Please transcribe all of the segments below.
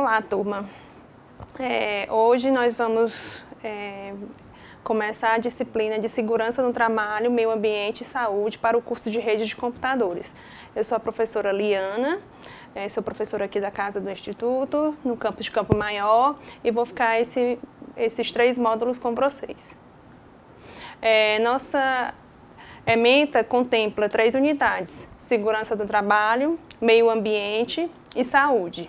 Olá, turma. É, hoje nós vamos é, começar a disciplina de Segurança no Trabalho, Meio Ambiente e Saúde para o curso de Rede de Computadores. Eu sou a professora Liana, é, sou professora aqui da Casa do Instituto, no campus de Campo Maior, e vou ficar esse, esses três módulos com vocês. É, nossa ementa é, contempla três unidades: Segurança do Trabalho, Meio Ambiente e Saúde.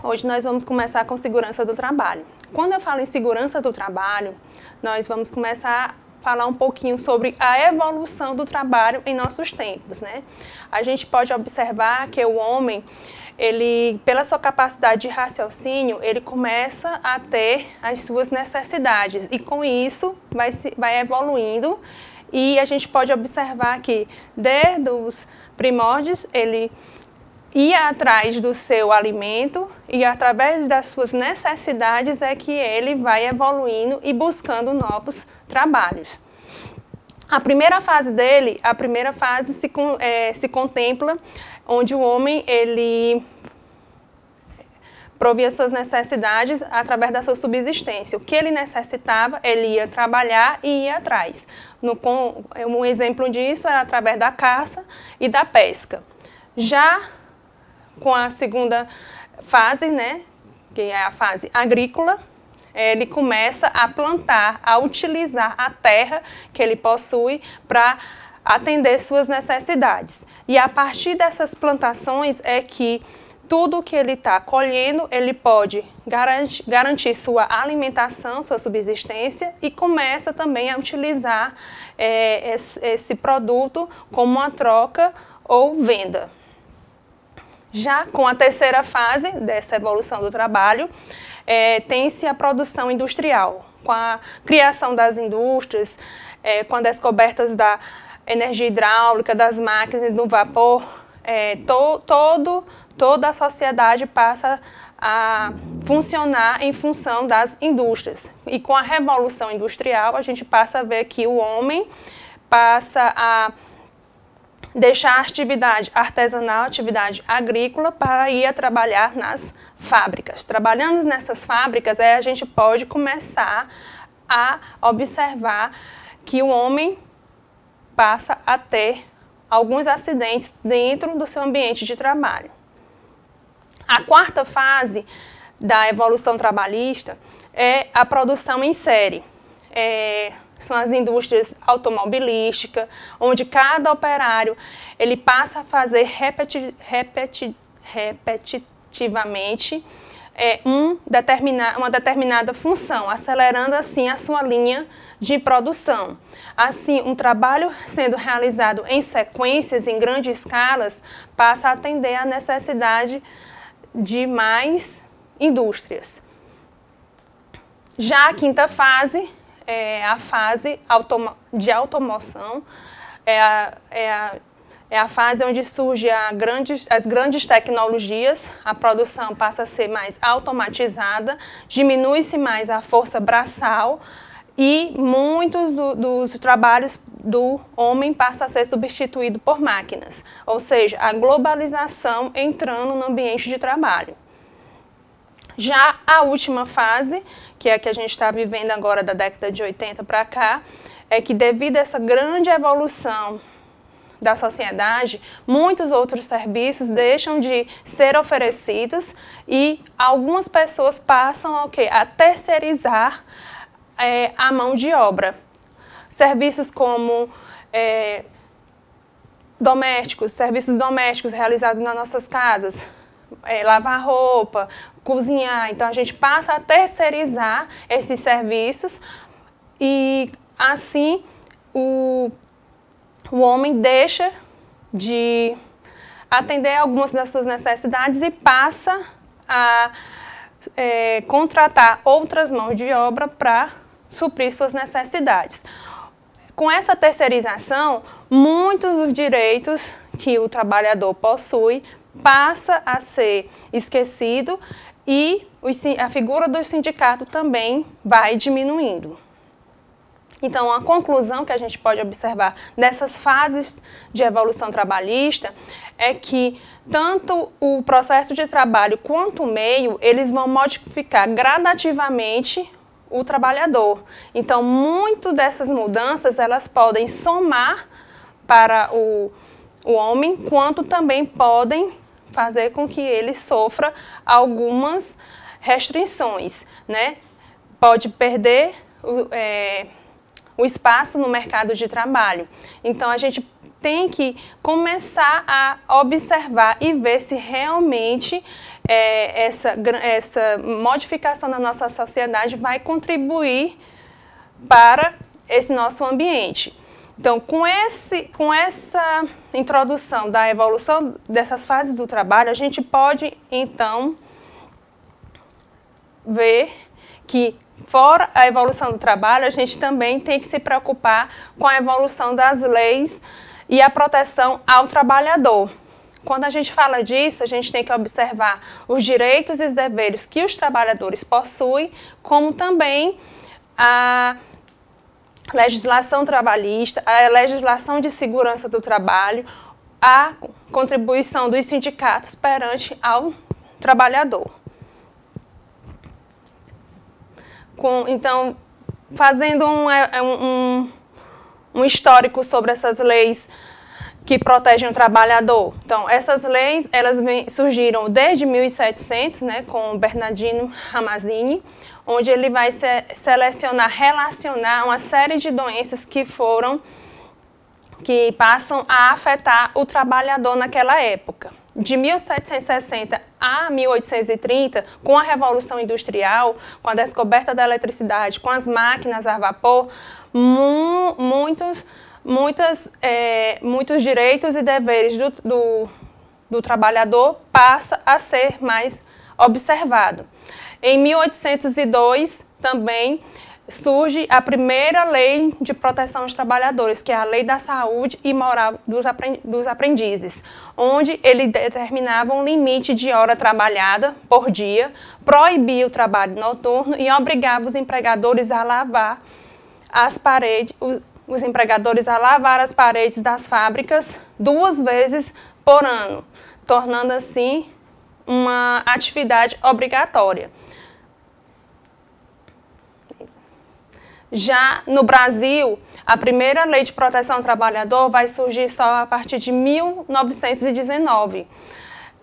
Hoje nós vamos começar com segurança do trabalho. Quando eu falo em segurança do trabalho, nós vamos começar a falar um pouquinho sobre a evolução do trabalho em nossos tempos, né? A gente pode observar que o homem, ele, pela sua capacidade de raciocínio, ele começa a ter as suas necessidades e com isso vai se vai evoluindo e a gente pode observar que desde os primórdios ele ia atrás do seu alimento e através das suas necessidades é que ele vai evoluindo e buscando novos trabalhos. A primeira fase dele, a primeira fase se, é, se contempla onde o homem ele provia suas necessidades através da sua subsistência. O que ele necessitava, ele ia trabalhar e ia atrás. No, um exemplo disso era através da caça e da pesca. Já com a segunda fase, né, que é a fase agrícola, ele começa a plantar, a utilizar a terra que ele possui para atender suas necessidades. E a partir dessas plantações é que tudo que ele está colhendo, ele pode garantir, garantir, sua alimentação, sua subsistência e começa também a utilizar é, eh, esse, esse produto como uma troca ou venda. Já com a terceira fase dessa evolução do trabalho, é, tem-se a produção industrial, com a criação das indústrias, é, com as descobertas da energia hidráulica, das máquinas, do vapor, é, to, todo, toda a sociedade passa a funcionar em função das indústrias. E com a revolução industrial, a gente passa a ver que o homem passa a deixar a atividade artesanal, atividade agrícola, para ir a trabalhar nas fábricas. Trabalhando nessas fábricas, é, a gente pode começar a observar que o homem passa a ter alguns acidentes dentro do seu ambiente de trabalho. A quarta fase da evolução trabalhista é a produção em série. É, são as indústrias automobilísticas, onde cada operário ele passa a fazer repeti, repeti, repetitivamente é, um determina, uma determinada função, acelerando assim a sua linha de produção. Assim, um trabalho sendo realizado em sequências, em grandes escalas, passa a atender a necessidade de mais indústrias. Já a quinta fase é a fase de automoção, é a, é a, é a fase onde surgem as grandes tecnologias, a produção passa a ser mais automatizada, diminui-se mais a força braçal, e muitos do, dos trabalhos do homem passa a ser substituído por máquinas, ou seja, a globalização entrando no ambiente de trabalho. Já a última fase, que é a que a gente está vivendo agora da década de 80 para cá, é que devido a essa grande evolução da sociedade, muitos outros serviços deixam de ser oferecidos e algumas pessoas passam a, okay, a terceirizar é, a mão de obra. Serviços como é, domésticos, serviços domésticos realizados nas nossas casas, é, lavar roupa, cozinhar. Então a gente passa a terceirizar esses serviços e assim o, o homem deixa de atender algumas das suas necessidades e passa a é, contratar outras mãos de obra para suprir suas necessidades. Com essa terceirização, muitos dos direitos que o trabalhador possui passa a ser esquecido e a figura do sindicato também vai diminuindo. Então, a conclusão que a gente pode observar dessas fases de evolução trabalhista é que tanto o processo de trabalho quanto o meio, eles vão modificar gradativamente o trabalhador. Então, muito dessas mudanças, elas podem somar para o, o homem, quanto também podem fazer com que ele sofra algumas restrições, né? Pode perder o, é, o espaço no mercado de trabalho. Então, a gente tem que começar a observar e ver se realmente é, essa, essa modificação da nossa sociedade vai contribuir para esse nosso ambiente. Então, com, esse, com essa introdução da evolução dessas fases do trabalho, a gente pode, então, ver que, fora a evolução do trabalho, a gente também tem que se preocupar com a evolução das leis e a proteção ao trabalhador. Quando a gente fala disso, a gente tem que observar os direitos e os deveres que os trabalhadores possuem, como também a legislação trabalhista, a legislação de segurança do trabalho, a contribuição dos sindicatos perante ao trabalhador. Com, então, fazendo um, é, é um, um histórico sobre essas leis que protegem o trabalhador. Então, essas leis, elas surgiram desde 1700, né, com Bernardino Ramazzini, onde ele vai se selecionar, relacionar uma série de doenças que foram, que passam a afetar o trabalhador naquela época. De 1760 a 1830, com a Revolução Industrial, com a descoberta da eletricidade, com as máquinas a vapor, mu muitos, muitas, é, muitos direitos e deveres do, do, do trabalhador passa a ser mais observado. Em 1802, também surge a primeira lei de proteção dos trabalhadores, que é a Lei da Saúde e Moral dos Aprendizes, onde ele determinava um limite de hora trabalhada por dia, proibia o trabalho noturno e obrigava os empregadores a lavar as paredes, os empregadores a lavar as paredes das fábricas duas vezes por ano, tornando assim uma atividade obrigatória. Já no Brasil, a primeira lei de proteção ao trabalhador vai surgir só a partir de 1919,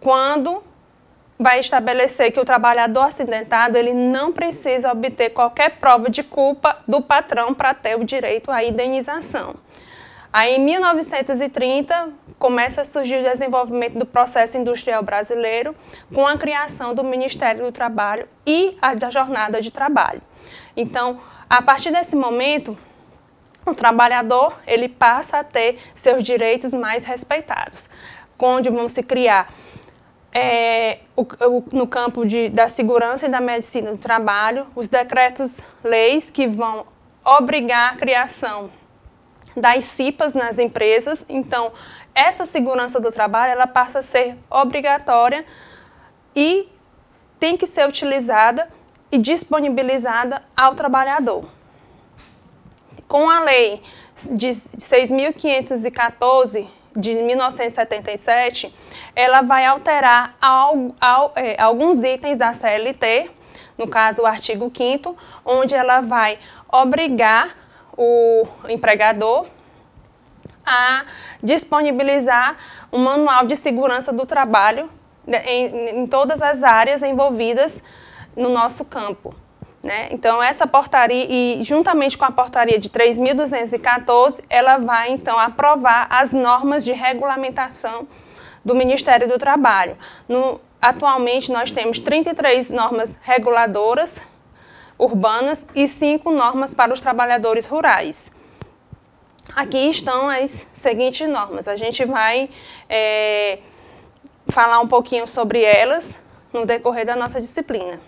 quando vai estabelecer que o trabalhador acidentado ele não precisa obter qualquer prova de culpa do patrão para ter o direito à indenização. Aí, em 1930, começa a surgir o desenvolvimento do processo industrial brasileiro com a criação do Ministério do Trabalho e a da jornada de trabalho. Então, a partir desse momento, o trabalhador ele passa a ter seus direitos mais respeitados, onde vão se criar é, o, o, no campo de, da segurança e da medicina do trabalho, os decretos, leis que vão obrigar a criação das CIPAs nas empresas. Então, essa segurança do trabalho ela passa a ser obrigatória e tem que ser utilizada e disponibilizada ao trabalhador. Com a lei de 6.514 de 1977, ela vai alterar é, alguns itens da CLT, no caso o artigo 5 onde ela vai obrigar o empregador a disponibilizar um manual de segurança do trabalho né, em, em todas as áreas envolvidas no nosso campo. Né? Então, essa portaria, e juntamente com a portaria de 3.214, ela vai, então, aprovar as normas de regulamentação do Ministério do Trabalho. No, atualmente, nós temos 33 normas reguladoras urbanas e 5 normas para os trabalhadores rurais. Aqui estão as seguintes normas. A gente vai é, falar um pouquinho sobre elas no decorrer da nossa disciplina.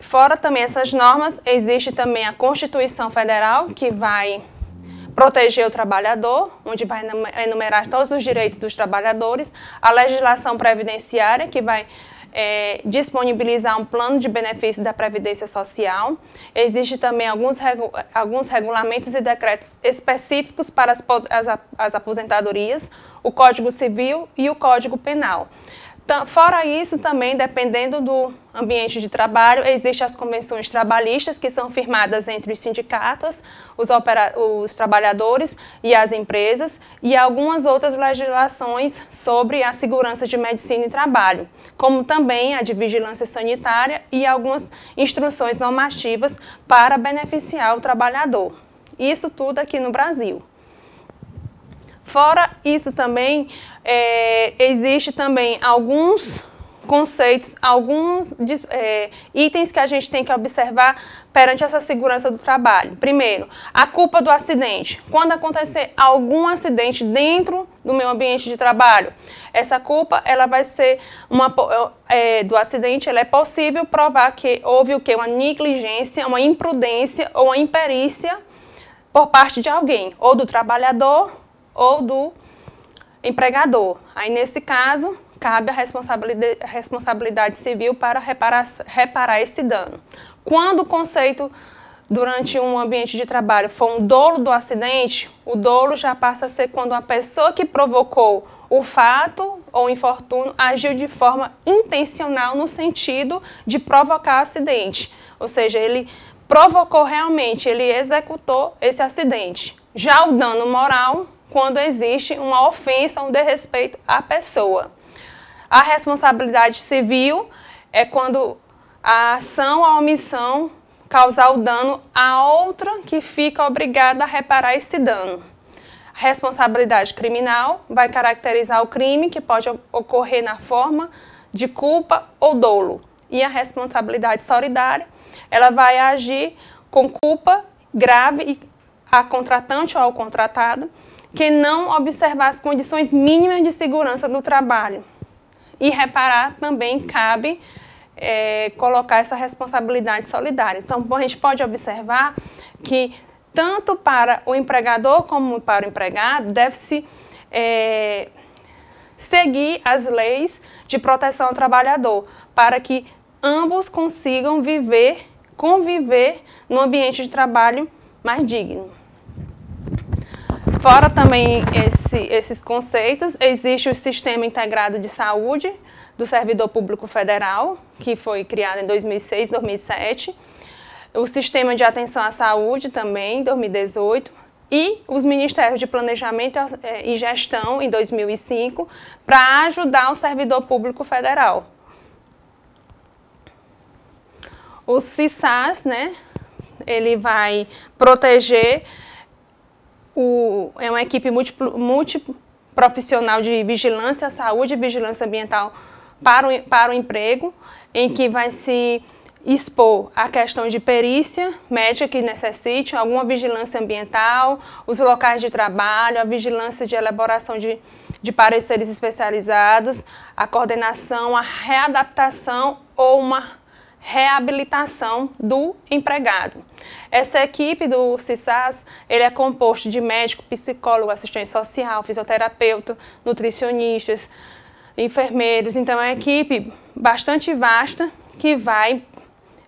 Fora também essas normas, existe também a Constituição Federal, que vai proteger o trabalhador, onde vai enumerar todos os direitos dos trabalhadores, a legislação previdenciária, que vai é, disponibilizar um plano de benefício da Previdência Social. Existe também alguns, regu alguns regulamentos e decretos específicos para as, as, as aposentadorias, o Código Civil e o Código Penal. Fora isso, também, dependendo do ambiente de trabalho, existem as convenções trabalhistas que são firmadas entre os sindicatos, os, os, trabalhadores e as empresas, e algumas outras legislações sobre a segurança de medicina e trabalho, como também a de vigilância sanitária e algumas instruções normativas para beneficiar o trabalhador. Isso tudo aqui no Brasil. Fora isso também, é, existe também alguns conceitos, alguns é, itens que a gente tem que observar perante essa segurança do trabalho. Primeiro, a culpa do acidente. Quando acontecer algum acidente dentro do meu ambiente de trabalho, essa culpa ela vai ser uma é, é, do acidente, ela é possível provar que houve o que uma negligência, uma imprudência ou uma imperícia por parte de alguém, ou do trabalhador ou do empregador. Aí, nesse caso, cabe a responsabilidade, responsabilidade civil para reparar, reparar esse dano. Quando o conceito durante um ambiente de trabalho for um dolo do acidente, o dolo já passa a ser quando a pessoa que provocou o fato ou infortúnio agiu de forma intencional no sentido de provocar acidente. Ou seja, ele provocou realmente, ele executou esse acidente. Já o dano moral quando existe uma ofensa, um desrespeito à pessoa. A responsabilidade civil é quando a ação ou a omissão causar o dano a outra que fica obrigada a reparar esse dano. A responsabilidade criminal vai caracterizar o crime que pode ocorrer na forma de culpa ou dolo. E a responsabilidade solidária, ela vai agir com culpa grave a contratante ou ao contratado que não observar as condições mínimas de segurança do trabalho. E reparar também cabe é, colocar essa responsabilidade solidária. Então, a gente pode observar que tanto para o empregador como para o empregado deve-se é, seguir as leis de proteção ao trabalhador para que ambos consigam viver, conviver num ambiente de trabalho mais digno. Fora também esse, esses conceitos, existe o Sistema Integrado de Saúde do Servidor Público Federal, que foi criado em 2006, 2007. O Sistema de Atenção à Saúde também, 2018. E os Ministérios de Planejamento eh, e Gestão, em 2005, para ajudar o servidor público federal. O CISAS, né, ele vai proteger o, é uma equipe multiprofissional de vigilância, saúde e vigilância ambiental para o, para o emprego, em que vai se expor a questão de perícia médica que necessite, alguma vigilância ambiental, os locais de trabalho, a vigilância de elaboração de, de pareceres especializados, a coordenação, a readaptação ou uma reabilitação do empregado. Essa equipe do CISAS, ele é composto de médico, psicólogo, assistente social, fisioterapeuta, nutricionistas, enfermeiros. Então, é uma equipe bastante vasta que vai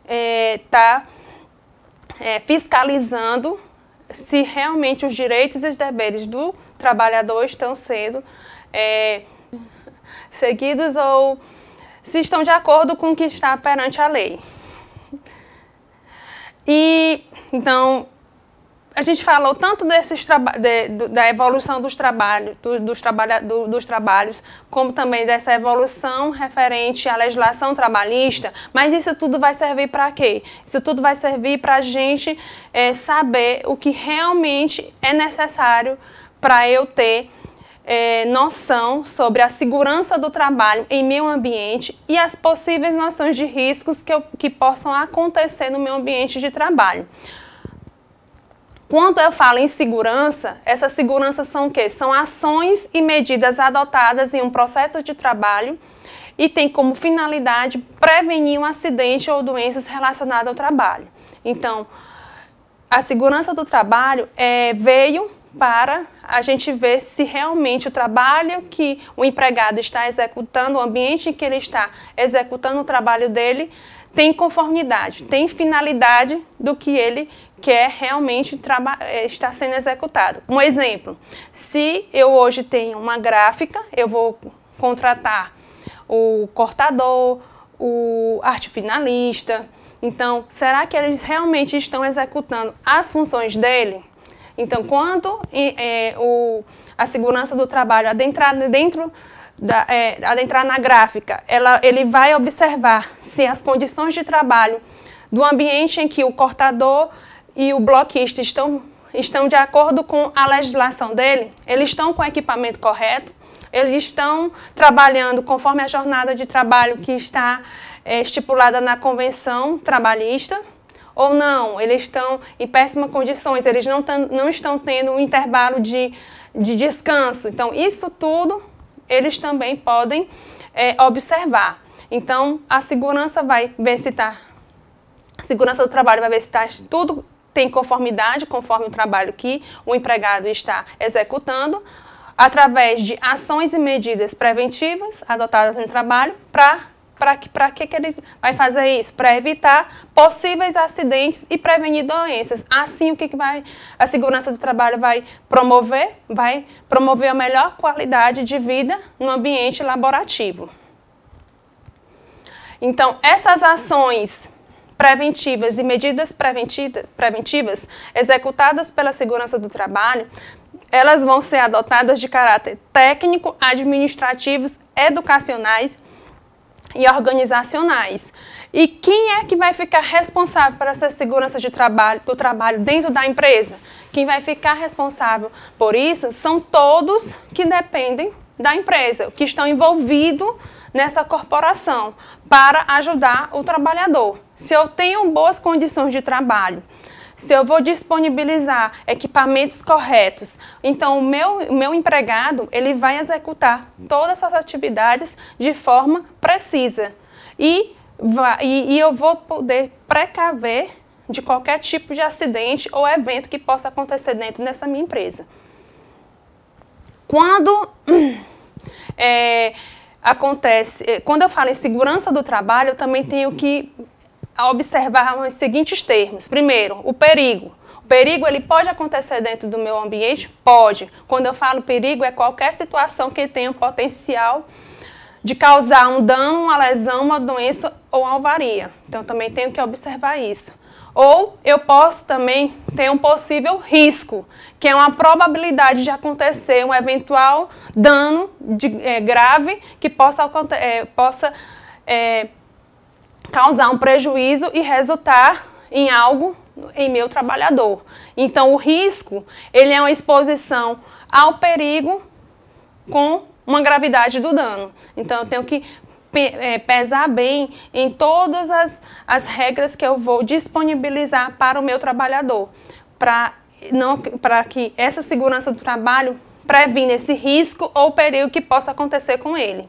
estar é, tá, é, fiscalizando se realmente os direitos e os deveres do trabalhador estão sendo é, seguidos ou se estão de acordo com o que está perante a lei. E, então, a gente falou tanto desses de, da evolução dos, trabalhos, do, dos, trabalha do, dos trabalhos, como também dessa evolução referente à legislação trabalhista, mas isso tudo vai servir para quê? Isso tudo vai servir para a gente é, saber o que realmente é necessário para eu ter é, noção sobre a segurança do trabalho em meu ambiente e as possíveis noções de riscos que, eu, que possam acontecer no meu ambiente de trabalho. Quando eu falo em segurança, essas seguranças são o quê? São ações e medidas adotadas em um processo de trabalho e tem como finalidade prevenir um acidente ou doenças relacionadas ao trabalho. Então, a segurança do trabalho é, veio para a gente vê se realmente o trabalho que o empregado está executando, o ambiente em que ele está executando o trabalho dele, tem conformidade, tem finalidade do que ele quer realmente eh, está sendo executado. Um exemplo, se eu hoje tenho uma gráfica, eu vou contratar o cortador, o arte finalista. Então, será que eles realmente estão executando as funções dele? Então, quando é, o, a segurança do trabalho adentrar dentro da, é, adentrar na gráfica, ela, ele vai observar se as condições de trabalho do ambiente em que o cortador e o bloquista estão, estão de acordo com a legislação dele, eles estão com o equipamento correto, eles estão trabalhando conforme a jornada de trabalho que está é, estipulada na convenção trabalhista ou não, eles estão em péssimas condições, eles não, tão, não estão tendo um intervalo de, de descanso. Então, isso tudo eles também podem é, observar. Então, a segurança vai ver se está. A segurança do trabalho vai ver se está tudo tem conformidade conforme o trabalho que o empregado está executando, através de ações e medidas preventivas adotadas no trabalho para para que, que, que ele vai fazer isso? Para evitar possíveis acidentes e prevenir doenças. Assim, o que, que vai a segurança do trabalho vai promover? Vai promover a melhor qualidade de vida no ambiente laborativo. Então, essas ações preventivas e medidas preventivas executadas pela segurança do trabalho, elas vão ser adotadas de caráter técnico, administrativos, educacionais e organizacionais. E quem é que vai ficar responsável por essa segurança de trabalho, do trabalho dentro da empresa? Quem vai ficar responsável por isso são todos que dependem da empresa, que estão envolvidos nessa corporação para ajudar o trabalhador. Se eu tenho boas condições de trabalho, se eu vou disponibilizar equipamentos corretos, então o meu, o meu empregado ele vai executar todas essas atividades de forma precisa. E, e, e eu vou poder precaver de qualquer tipo de acidente ou evento que possa acontecer dentro dessa minha empresa. Quando é, acontece, eh, quando eu falo em segurança do trabalho, eu também tenho que a observar os seguintes termos. Primeiro, o perigo. O perigo ele pode acontecer dentro do meu ambiente? Pode. Quando eu falo perigo, é qualquer situação que tenha potencial de causar um dano, uma lesão, uma doença ou uma alvaria. Então, também tenho que observar isso. Ou eu posso também ter um possível risco, que é uma probabilidade de acontecer um eventual dano de, é, grave que possa, é, possa é, causar um prejuízo e resultar em algo em meu trabalhador. Então, o risco, ele é uma exposição ao perigo com uma gravidade do dano. Então, eu tenho que é, pesar bem em todas as, as regras que eu vou disponibilizar para o meu trabalhador, para não para que essa segurança do trabalho previna esse risco ou perigo que possa acontecer com ele.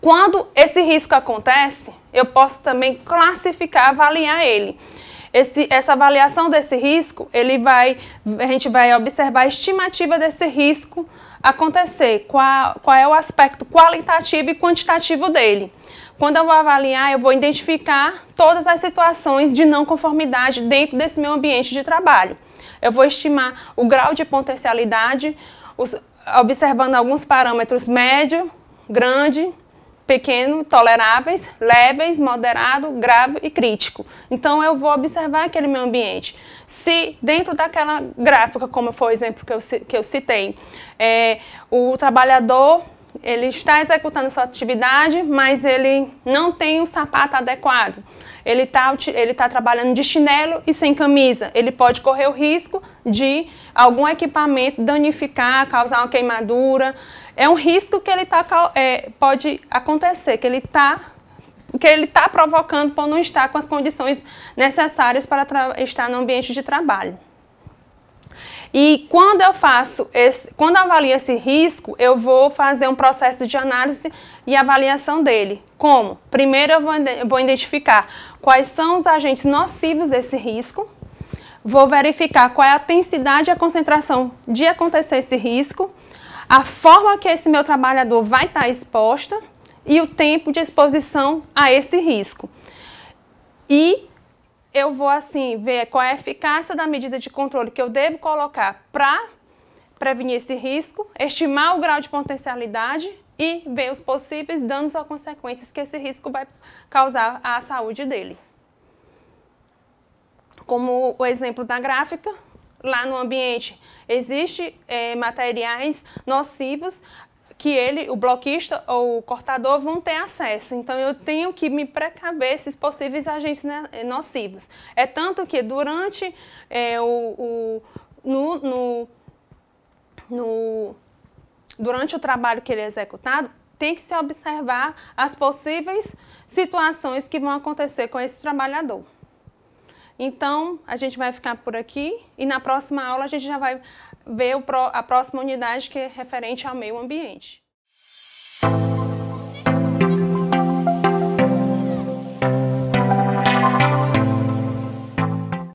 Quando esse risco acontece, eu posso também classificar, avaliar ele. Esse, essa avaliação desse risco, ele vai, a gente vai observar a estimativa desse risco acontecer, qual, qual é o aspecto qualitativo e quantitativo dele. Quando eu vou avaliar, eu vou identificar todas as situações de não conformidade dentro desse meu ambiente de trabalho. Eu vou estimar o grau de potencialidade, os, observando alguns parâmetros médio, grande, pequeno, toleráveis, leves, moderado, grave e crítico. Então eu vou observar aquele meu ambiente. Se dentro daquela gráfica, como foi o exemplo que eu, que eu citei, é, o trabalhador ele está executando sua atividade, mas ele não tem o um sapato adequado. Ele está ele tá trabalhando de chinelo e sem camisa. Ele pode correr o risco de algum equipamento danificar, causar uma queimadura é um risco que ele tá, é, pode acontecer, que ele está que ele está provocando por não estar com as condições necessárias para estar no ambiente de trabalho. E quando eu faço, esse, quando eu avalio esse risco, eu vou fazer um processo de análise e avaliação dele. Como? Primeiro eu vou, eu vou identificar quais são os agentes nocivos desse risco, vou verificar qual é a intensidade e a concentração de acontecer esse risco a forma que esse meu trabalhador vai estar exposta e o tempo de exposição a esse risco. E eu vou assim ver qual é a eficácia da medida de controle que eu devo colocar para prevenir esse risco, estimar o grau de potencialidade e ver os possíveis danos ou consequências que esse risco vai causar à saúde dele. Como o exemplo da gráfica, lá no ambiente. Existem é, eh, materiais nocivos que ele, o bloquista ou o cortador vão ter acesso. Então eu tenho que me precaver esses possíveis agentes eh, nocivos. É tanto que durante é, o, o no, no, no, durante o trabalho que ele é executado, tem que se observar as possíveis situações que vão acontecer com esse trabalhador. Então, a gente vai ficar por aqui e na próxima aula a gente já vai ver a próxima unidade que é referente ao meio ambiente.